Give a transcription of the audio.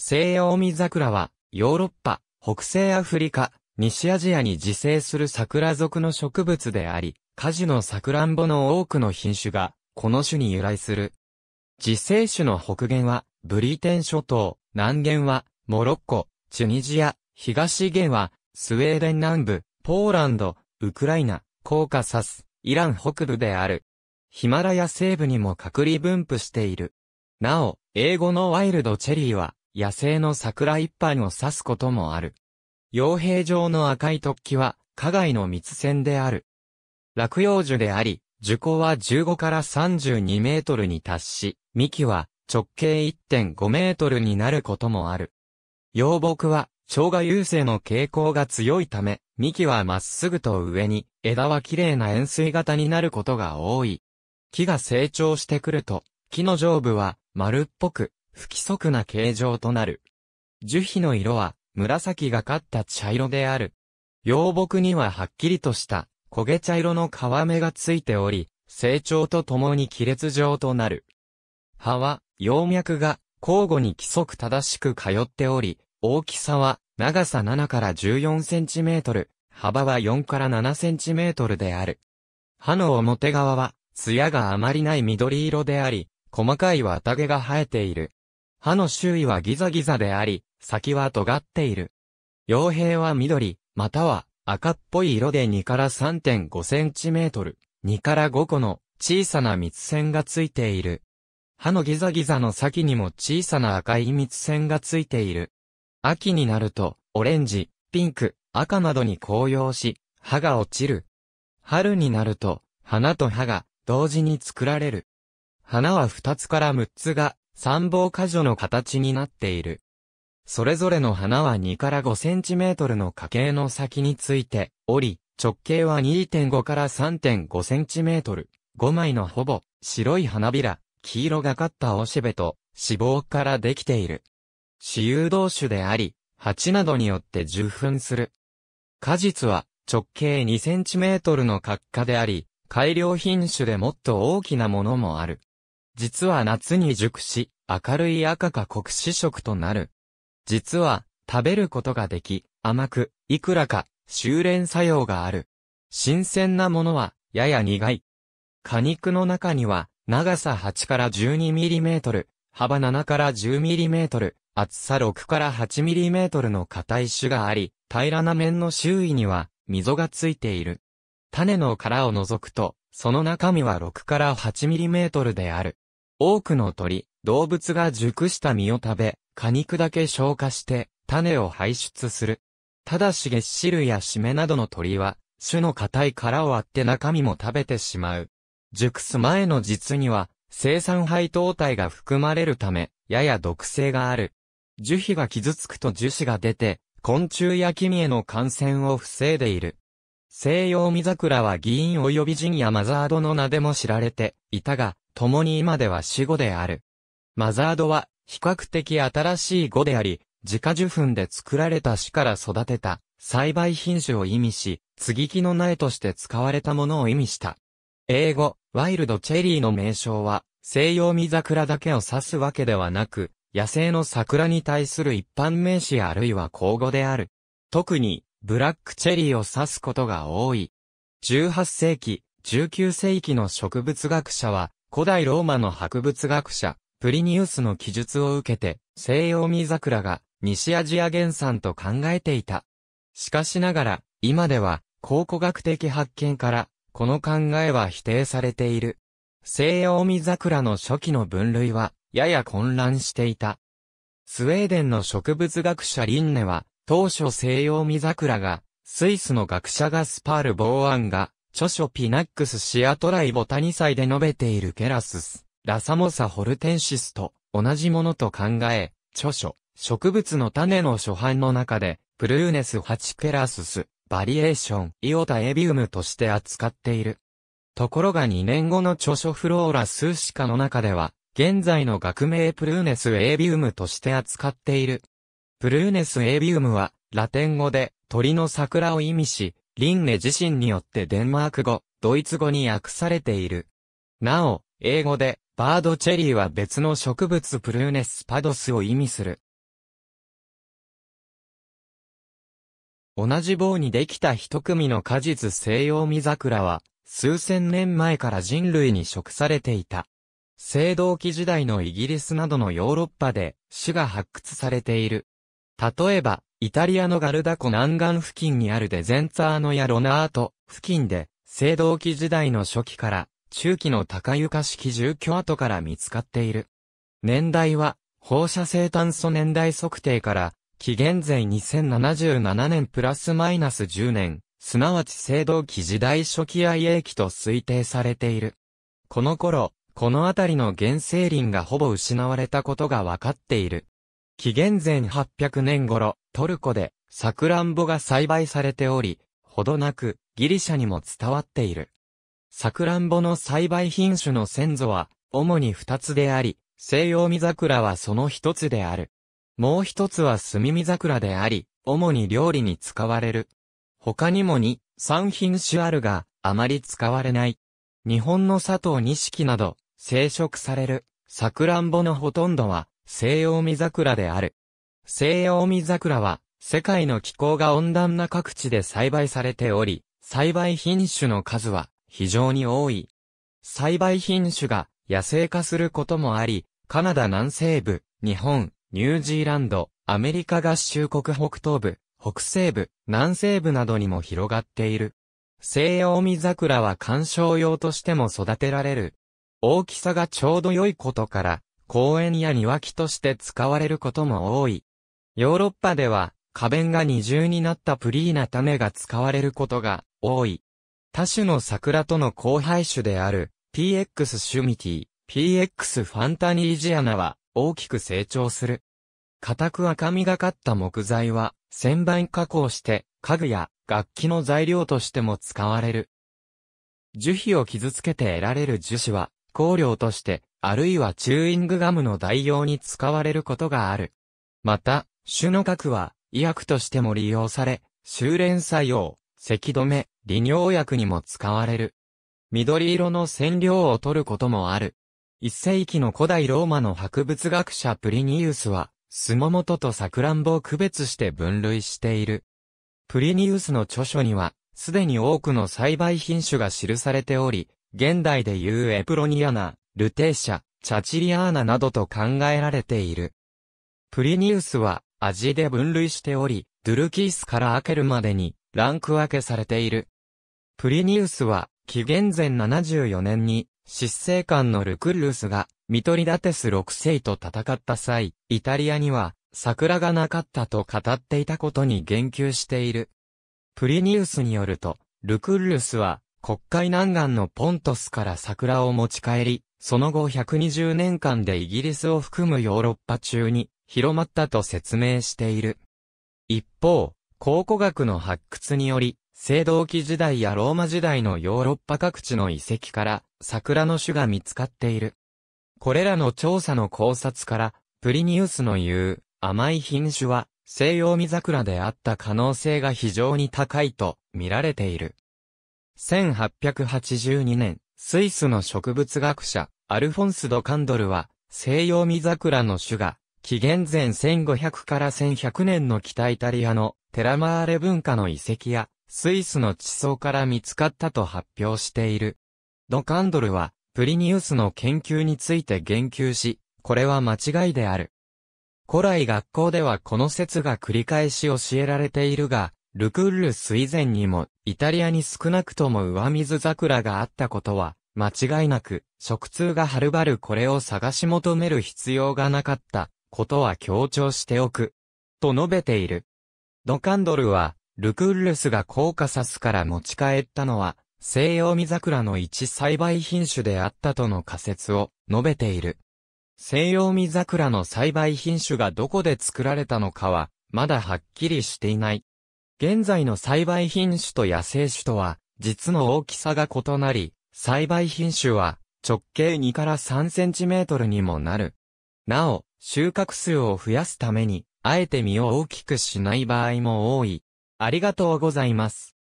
西洋海桜は、ヨーロッパ、北西アフリカ、西アジアに自生する桜属の植物であり、果樹のサクランボの多くの品種が、この種に由来する。自生種の北限は、ブリテン諸島、南限は、モロッコ、チュニジア、東限は、スウェーデン南部、ポーランド、ウクライナ、コーカサス、イラン北部である。ヒマラヤ西部にも隔離分布している。なお、英語のワイルドチェリーは、野生の桜一般を指すこともある。傭兵状の赤い突起は、花害の密線である。落葉樹であり、樹高は15から32メートルに達し、幹は直径1.5メートルになることもある。幼木は、長が優勢の傾向が強いため、幹はまっすぐと上に、枝は綺麗な円錐型になることが多い。木が成長してくると、木の上部は丸っぽく、不規則な形状となる。樹皮の色は紫がかった茶色である。幼木にははっきりとした焦げ茶色の皮目がついており、成長とともに亀裂状となる。葉は、葉脈が交互に規則正しく通っており、大きさは長さ7から14センチメートル、幅は4から7センチメートルである。歯の表側は、艶があまりない緑色であり、細かい綿毛が生えている。歯の周囲はギザギザであり、先は尖っている。傭兵は緑、または赤っぽい色で2から3.5センチメートル、2から5個の小さな蜜線がついている。歯のギザギザの先にも小さな赤い蜜線がついている。秋になると、オレンジ、ピンク、赤などに紅葉し、葉が落ちる。春になると、花と葉が同時に作られる。花は2つから6つが三房果女の形になっている。それぞれの花は2から5センチメートルの花茎の先についており、直径は2.5から3.5センチメートル。5枚のほぼ白い花びら、黄色がかったおしべと脂肪からできている。私有同種であり、蜂などによって受粉する。果実は直径2センチメートルの角化であり、改良品種でもっと大きなものもある。実は夏に熟し、明るい赤か黒死色となる。実は、食べることができ、甘く、いくらか、修練作用がある。新鮮なものは、やや苦い。果肉の中には、長さ8から1 2トル、幅7から1 0トル、厚さ6から8トルの硬い種があり、平らな面の周囲には、溝がついている。種の殻を除くと、その中身は6から8トルである。多くの鳥、動物が熟した実を食べ、果肉だけ消化して、種を排出する。ただし月汁やシメなどの鳥は、種の硬い殻を割って中身も食べてしまう。熟す前の実には、生産配糖体が含まれるため、やや毒性がある。樹皮が傷つくと樹脂が出て、昆虫や菌への感染を防いでいる。西洋ク桜は議員及びジニアマザードの名でも知られていたが、共に今では死語である。マザードは、比較的新しい語であり、自家受粉で作られた死から育てた、栽培品種を意味し、継ぎ木の苗として使われたものを意味した。英語、ワイルドチェリーの名称は、西洋見桜だけを指すわけではなく、野生の桜に対する一般名詞あるいは口語である。特に、ブラックチェリーを指すことが多い。18世紀、19世紀の植物学者は、古代ローマの博物学者、プリニウスの記述を受けて、西洋水桜が西アジア原産と考えていた。しかしながら、今では考古学的発見から、この考えは否定されている。西洋水桜の初期の分類は、やや混乱していた。スウェーデンの植物学者リンネは、当初西洋水桜が、スイスの学者ガスパール・ボーアンが、著書ピナックスシアトライボタニイで述べているケラスス、ラサモサホルテンシスと同じものと考え、著書、植物の種の初版の中で、プルーネス8ケラスス、バリエーション、イオタエビウムとして扱っている。ところが2年後の著書フローラ数シカの中では、現在の学名プルーネスエビウムとして扱っている。プルーネスエビウムは、ラテン語で、鳥の桜を意味し、リンネ自身によってデンマーク語、ドイツ語に訳されている。なお、英語で、バードチェリーは別の植物プルーネスパドスを意味する。同じ棒にできた一組の果実西洋ミ桜は、数千年前から人類に食されていた。青銅器時代のイギリスなどのヨーロッパで種が発掘されている。例えば、イタリアのガルダ湖南岸付近にあるデゼンツァーノやロナート付近で、青銅器時代の初期から中期の高床式住居跡から見つかっている。年代は、放射性炭素年代測定から、紀元前2077年プラスマイナス10年、すなわち青銅器時代初期愛 a 期と推定されている。この頃、この辺りの原生林がほぼ失われたことがわかっている。紀元前800年頃、トルコでサクランボが栽培されており、ほどなくギリシャにも伝わっている。サクランボの栽培品種の先祖は主に二つであり、西洋見桜はその一つである。もう一つは炭見桜であり、主に料理に使われる。他にも2、3品種あるが、あまり使われない。日本の佐藤錦など、生殖される、サクランボのほとんどは、西洋見桜である。西洋海桜は、世界の気候が温暖な各地で栽培されており、栽培品種の数は非常に多い。栽培品種が野生化することもあり、カナダ南西部、日本、ニュージーランド、アメリカ合衆国北東部、北西部、南西部などにも広がっている。西洋海桜は観賞用としても育てられる。大きさがちょうど良いことから、公園や庭木として使われることも多い。ヨーロッパでは、花弁が二重になったプリーな種が使われることが多い。多種の桜との交配種である PX シュミティ、PX ファンタニージアナは大きく成長する。固く赤みがかった木材は旋盤加工して家具や楽器の材料としても使われる。樹皮を傷つけて得られる樹脂は香料として、あるいはチューイングガムの代用に使われることがある。また、種の核は、医薬としても利用され、修練作用、咳止め、利尿薬にも使われる。緑色の染料を取ることもある。一世紀の古代ローマの博物学者プリニウスは、スモモトとサクランボを区別して分類している。プリニウスの著書には、すでに多くの栽培品種が記されており、現代でいうエプロニアナ、ルテーシャ、チャチリアーナなどと考えられている。プリニウスは、味で分類しており、ドゥルキースからアケルまでにランク分けされている。プリニウスは、紀元前74年に、執政官のルクルースが、ミトリダテス6世と戦った際、イタリアには、桜がなかったと語っていたことに言及している。プリニウスによると、ルクルルスは、国会南岸のポントスから桜を持ち帰り、その後120年間でイギリスを含むヨーロッパ中に広まったと説明している。一方、考古学の発掘により、青銅器時代やローマ時代のヨーロッパ各地の遺跡から桜の種が見つかっている。これらの調査の考察から、プリニウスの言う甘い品種は西洋見桜であった可能性が非常に高いと見られている。1882年、スイスの植物学者、アルフォンス・ド・カンドルは、西洋見桜の種が紀元前1500から1100年の北イタリアのテラマーレ文化の遺跡やスイスの地層から見つかったと発表している。ドカンドルはプリニウスの研究について言及し、これは間違いである。古来学校ではこの説が繰り返し教えられているが、ルクールス以前にも、イタリアに少なくとも上水桜があったことは、間違いなく、食通がはるばるこれを探し求める必要がなかった、ことは強調しておく。と述べている。ドカンドルは、ルクールスがコーカサスから持ち帰ったのは、西洋ミザクラの一栽培品種であったとの仮説を述べている。西洋ミザクラの栽培品種がどこで作られたのかは、まだはっきりしていない。現在の栽培品種と野生種とは、実の大きさが異なり、栽培品種は直径2から3センチメートルにもなるなお、収穫数を増やすために、あえて実を大きくしない場合も多い。ありがとうございます。